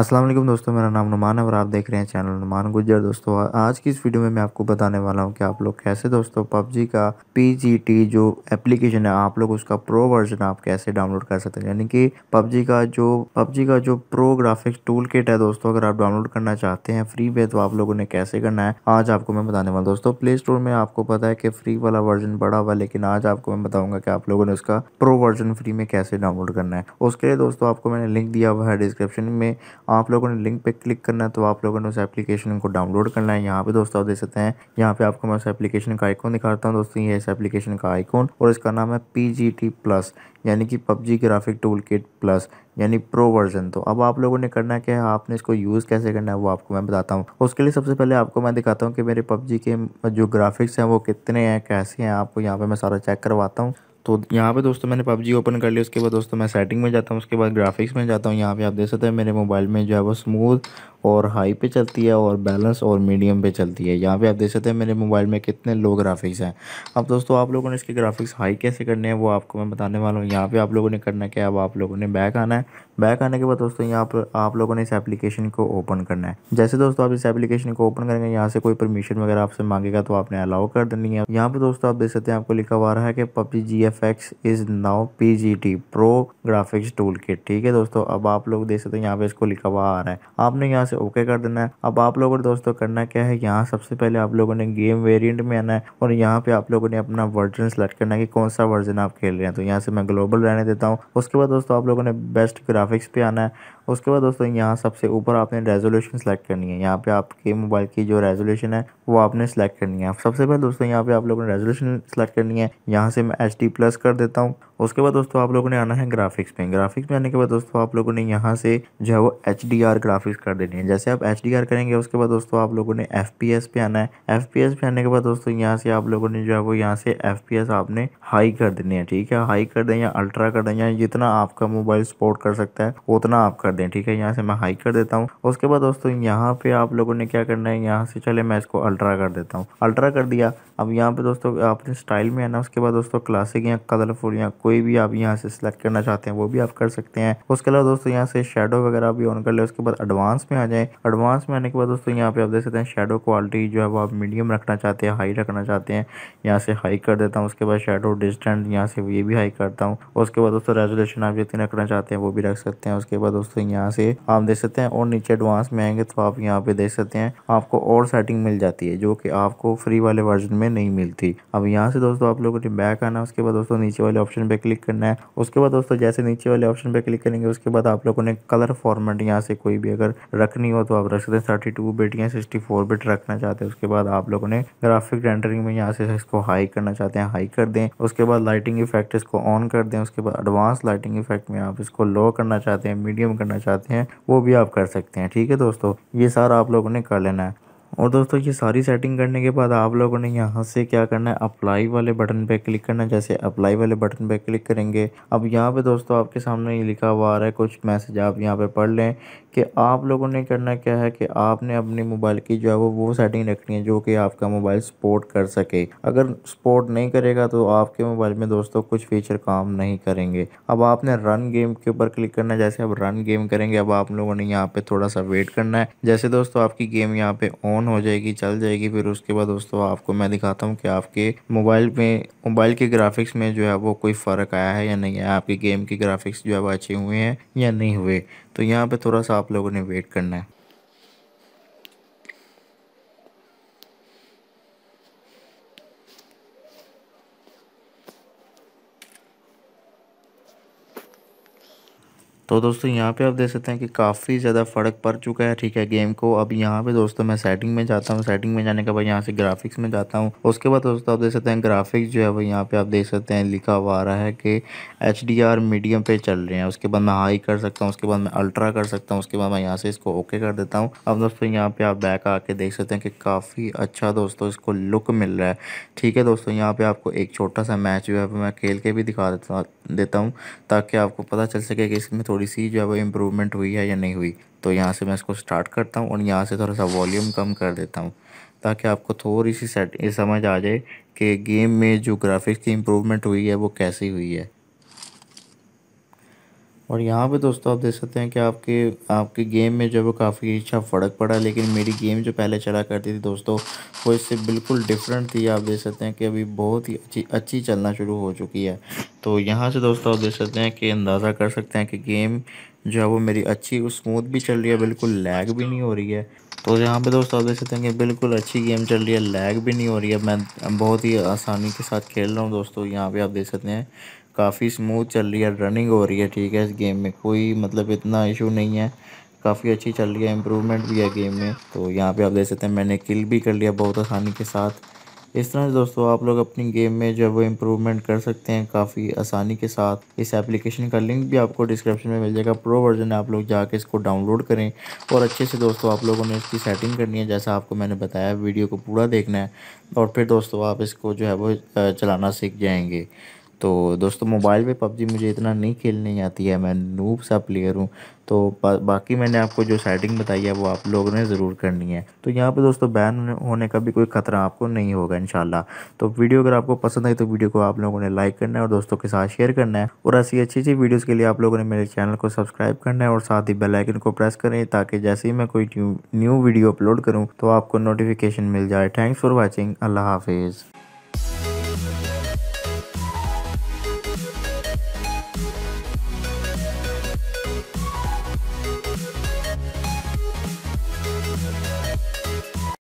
अस्सलाम वालेकुम दोस्तों मेरा नाम नुमान है और आप देख रहे हैं चैनल नुमान गुजर दोस्तों आज की इस वीडियो में मैं आपको बताने वाला हूं कि आप लोग कैसे दोस्तों पबजी का पी जो एप्लीकेशन है आप लोग उसका प्रो वर्जन आप कैसे डाउनलोड कर सकते हैं यानी कि पबजी का जो पबजी का जो प्रो ग्राफिक्स टूल किट है दोस्तों अगर आप डाउनलोड करना चाहते हैं फ्री में तो आप लोगों ने कैसे करना है आज आपको मैं बताने वाला दोस्तों प्ले स्टोर में आपको पता है कि फ्री वाला वर्जन बड़ा हुआ लेकिन आज आपको मैं बताऊंगा कि आप लोगों ने उसका प्रो वर्जन फ्री में कैसे डाउनलोड करना है उसके लिए दोस्तों आपको मैंने लिंक दिया हुआ है डिस्क्रिप्शन में आप लोगों ने लिंक पे क्लिक करना है तो आप लोगों ने उस एप्लीकेशन को डाउनलोड करना है यहाँ पे दोस्तों आप देख सकते हैं यहाँ पे आपको मैं उस एप्लीकेशन का आइकॉन दिखाता हूँ दोस्तों ये इस एप्लीकेशन का आइकॉन और इसका नाम है पी प्लस यानी कि PUBG graphic tool kit plus यानी प्रो वर्जन तो अब आप लोगों ने करना क्या है आपने इसको यूज़ कैसे करना है वो आपको मैं बताता हूँ उसके लिए सबसे पहले आपको मैं दिखाता हूँ कि मेरे पबजी के जो ग्राफिक्स हैं वो कितने हैं कैसे हैं आपको यहाँ पे मैं सारा चेक करवाता हूँ तो यहाँ पे दोस्तों मैंने पबजी ओपन कर लिया उसके बाद दोस्तों मैं सेटिंग में जाता हूँ उसके बाद ग्राफिक्स में जाता हूँ यहाँ पे आप देख सकते हैं मेरे मोबाइल में जो है वो स्मूथ और हाई पे चलती है और बैलेंस और मीडियम पे चलती है यहाँ पे आप देख सकते हैं मेरे मोबाइल में कितने लो ग्राफिक्स हैं अब दोस्तों आप लोगों ने इसके ग्राफिक्स हाई कैसे करने हैं वो आपको मैं बताने वाला हूँ यहाँ पर आप लोगों ने करना क्या अब आप लोगों ने बैक आना है बैक आने के बाद दोस्तों यहाँ पर आप लोगों ने इस एप्लीकेशन को ओपन करना है जैसे दोस्तों आप इस एप्लीकेशन को ओपन करेंगे यहाँ से कोई परमिशन वगैरह आपसे मांगेगा तो आपने अलाउ कर देनी है यहाँ पर दोस्तों आप देख सकते हैं आपको लिखा हुआ रहा है कि PUBG G FX is now PGT pro graphics tool kit ठीक है दोस्तों अब आप लोग देख सकते हैं यहाँ पे इसको लिखा हुआ आ रहा है आपने यहाँ से ओके कर देना है अब आप लोगों ने दोस्तों करना क्या है यहाँ सबसे पहले आप लोगों ने गेम वेरियंट में आना है और यहाँ पे आप लोगों ने अपना वर्जन सेलेक्ट करना है कि कौन सा वर्जन आप खेल रहे हैं तो यहाँ से मैं ग्लोबल रहने देता हूँ उसके बाद दोस्तों आप लोगों ने बेस्ट ग्राफिक्स पे आना है उसके बाद दोस्तों यहाँ सबसे ऊपर आपने रेजोल्यूशन सेलेक्ट करनी है यहाँ पे आपके मोबाइल की जो रेजोल्यूशन है वो आपने सेलेक्ट करनी है सबसे पहले दोस्तों यहाँ पे आप लोगों ने रेजोल्यूशन सेलेक्ट करनी है यहाँ से मैं एच प्लस कर देता हूँ उसके बाद दोस्तों आप लोगों ने आना है ग्राफिक्स में ग्राफिक्स में आने के बाद दोस्तों आप लोगों ने यहाँ से जो है वो एच ग्राफिक्स कर देनी है जैसे आप एच करेंगे उसके बाद दोस्तों आप लोगों ने एफ पे आना है एफ पे आने के बाद दोस्तों यहाँ से आप लोगों ने जो है वो यहाँ से एफ आपने हाई कर देनी है ठीक है हाई कर दें या अल्ट्रा कर दें या जितना आपका मोबाइल सपोर्ट कर सकता है उतना आप कर कर दें ठीक है यहाँ से मैं हाई कर देता हूँ उसके बाद दोस्तों यहाँ पे आप लोगों ने क्या करना है यहाँ से चले मैं इसको अल्ट्रा कर देता हूँ अल्ट्रा कर दिया अब यहाँ पे दोस्तों आपने स्टाइल में आना उसके बाद दोस्तों क्लासिक या कलरफुल या कोई भी आप यहाँ से सिलेक्ट करना चाहते हैं वो भी आप कर सकते हैं उसके अलावा दोस्तों यहाँ से शेडो वगैरह भी ऑन कर ले उसके बाद एडवांस में आ जाए एडवांस में आने के बाद दोस्तों यहाँ पे आप देख सकते हैं शेडो क्वालिटी जो है वो आप मीडियम रखना चाहते हैं हाई रखना चाहते हैं यहाँ से हाई कर देता हूँ उसके बाद शेडो डिस्टेंट यहाँ से ये भी हाई करता हूँ उसके बाद दोस्तों रेजोलेशन आप जितनी रखना चाहते हैं वो भी रख सकते हैं उसके बाद दोस्तों हैं यहाँ से आप देख सकते हैं और नीचे एडवांस में आएंगे तो आप यहाँ पे देख सकते हैं आपको और सेटिंग मिल जाती है जो कि आपको फ्री वाले वर्जन में नहीं मिलती अब यहाँ से दोस्तों आप लोगों को बैक आना उसके बाद दोस्तों नीचे वाले ऑप्शन पे क्लिक करना है उसके बाद दोस्तों जैसे नीचे वाले ऑप्शन पे क्लिक करेंगे उसके बाद आप लोगों ने कलर फॉर्मेट यहाँ से कोई भी अगर रखनी हो तो आप रख सकते हैं थर्टी टू बिट या सिक्सटी फोर बिट रखना चाहते हैं उसके बाद आप लोगों ने ग्राफिक रेंडरिंग में यहाँ से इसको हाई करना चाहते हैं हाई कर दें उसके बाद लाइटिंग इफेक्ट इसको ऑन कर दें उसके बाद एडवांस लाइटिंग इफेक्ट में आप इसको लो करना चाहते हैं मीडियम करना करना चाहते हैं वो भी आप कर सकते हैं ठीक है दोस्तों ये सारा आप लोगों ने कर लेना है और दोस्तों ये सारी सेटिंग करने के बाद आप लोगों ने यहाँ से क्या करना है अप्लाई वाले बटन पे क्लिक करना है जैसे अप्लाई वाले बटन पे क्लिक करेंगे अब यहाँ पे दोस्तों आपके सामने ये लिखा हुआ आ रहा है कुछ मैसेज आप यहाँ पे पढ़ लें कि आप लोगों ने करना क्या है कि आपने अपने मोबाइल की जो है वो वो सेटिंग रखनी है जो कि आपका मोबाइल सपोर्ट कर सके अगर सपोर्ट नहीं करेगा तो आपके मोबाइल में दोस्तों कुछ फीचर काम नहीं करेंगे अब आपने रन गेम के ऊपर क्लिक करना है जैसे अब रन गेम करेंगे अब आप लोगों ने यहाँ पे थोड़ा सा वेट करना है जैसे दोस्तों आपकी गेम यहाँ पे ऑन ऑन हो जाएगी चल जाएगी फिर उसके बाद दोस्तों आपको मैं दिखाता हूँ कि आपके मोबाइल में मोबाइल के ग्राफिक्स में जो है वो कोई फ़र्क आया है या नहीं है आपके गेम के ग्राफिक्स जो है वो अच्छे हुए हैं या नहीं हुए तो यहाँ पर थोड़ा सा आप लोगों ने वेट करना है तो दोस्तों यहाँ पे आप देख सकते हैं कि काफ़ी ज़्यादा फ़र्क पड़ चुका है ठीक है गेम को अब यहाँ पे दोस्तों मैं सेटिंग में जाता हूँ सेटिंग में जाने के बाद यहाँ से ग्राफिक्स में जाता हूँ उसके बाद दोस्तों आप देख सकते हैं ग्राफिक्स जो है वो यहाँ पे आप देख सकते हैं लिखा हुआ आ रहा है कि एच मीडियम पे चल रहे हैं उसके बाद मैं हाई कर सकता हूँ उसके बाद मैं अल्ट्रा कर सकता हूँ उसके बाद मैं यहाँ से इसको ओके कर देता हूँ अब दोस्तों यहाँ पर आप बैक आके देख सकते हैं कि काफ़ी अच्छा दोस्तों इसको लुक मिल रहा है ठीक है दोस्तों यहाँ पर आपको एक छोटा सा मैच जो है मैं खेल के भी दिखा देता देता हूँ ताकि आपको पता चल सके कि इसमें थोड़ी थोड़ी सी जो है वो इम्प्रूवमेंट हुई है या नहीं हुई तो यहाँ से मैं इसको स्टार्ट करता हूँ और यहाँ से थोड़ा सा वॉल्यूम कम कर देता हूँ ताकि आपको थोड़ी सी सेट ये समझ आ जाए कि गेम में जो ग्राफिक्स की इम्प्रूवमेंट हुई है वो कैसी हुई है और यहाँ पे दोस्तों आप देख सकते हैं कि आपके आपके गेम में जो है काफ़ी अच्छा फ़र्क पड़ा लेकिन मेरी गेम जो पहले चला करती थी दोस्तों वो इससे बिल्कुल डिफरेंट थी आप देख सकते हैं कि अभी बहुत ही अच्छी अच्छी चलना शुरू हो चुकी है तो यहाँ से दोस्तों आप देख सकते हैं कि अंदाज़ा कर सकते हैं कि गेम जो है वो मेरी अच्छी स्मूथ भी चल रही है बिल्कुल लैग भी नहीं हो रही है तो यहाँ पे दोस्तों आप देख सकते हैं कि बिल्कुल अच्छी गेम चल रही है लैग भी नहीं हो रही है मैं बहुत ही आसानी के साथ खेल रहा हूँ दोस्तों यहाँ पे आप देख सकते हैं काफ़ी स्मूथ चल रही है रनिंग हो रही है ठीक है इस गेम में कोई मतलब इतना इशू नहीं है काफ़ी अच्छी चल रही है इम्प्रूवमेंट भी है गेम में तो यहाँ पे आप देख सकते हैं मैंने किल भी कर लिया बहुत आसानी के साथ इस तरह से दोस्तों आप लोग अपनी गेम में जो है वो इम्प्रूवमेंट कर सकते हैं काफ़ी आसानी के साथ इस एप्लीकेशन का लिंक भी आपको डिस्क्रिप्शन में मिल जाएगा प्रो वर्जन आप लोग जाके इसको डाउनलोड करें और अच्छे से दोस्तों आप लोगों ने इसकी सेटिंग करनी है जैसा आपको मैंने बताया वीडियो को पूरा देखना है और फिर दोस्तों आप इसको जो है वो चलाना सीख जाएंगे तो दोस्तों मोबाइल पे पबजी मुझे इतना नहीं खेलने आती है मैं नूब सा प्लेयर हूँ तो बाकी मैंने आपको जो सेटिंग बताई है वो आप लोगों ने ज़रूर करनी है तो यहाँ पे दोस्तों बैन होने का भी कोई ख़तरा आपको नहीं होगा इन तो वीडियो अगर आपको पसंद आई तो वीडियो को आप लोगों ने लाइक करना है और दोस्तों के साथ शेयर करना है और ऐसी अच्छी अच्छी वीडियोज़ के लिए आप लोगों ने मेरे चैनल को सब्सक्राइब करना है और साथ ही बेलाइकन को प्रेस करें ताकि जैसे ही मैं कोई न्यू वीडियो अपलोड करूँ तो आपको नोटिफिकेशन मिल जाए थैंक्स फॉर वॉचिंग अल्लाह हाफिज़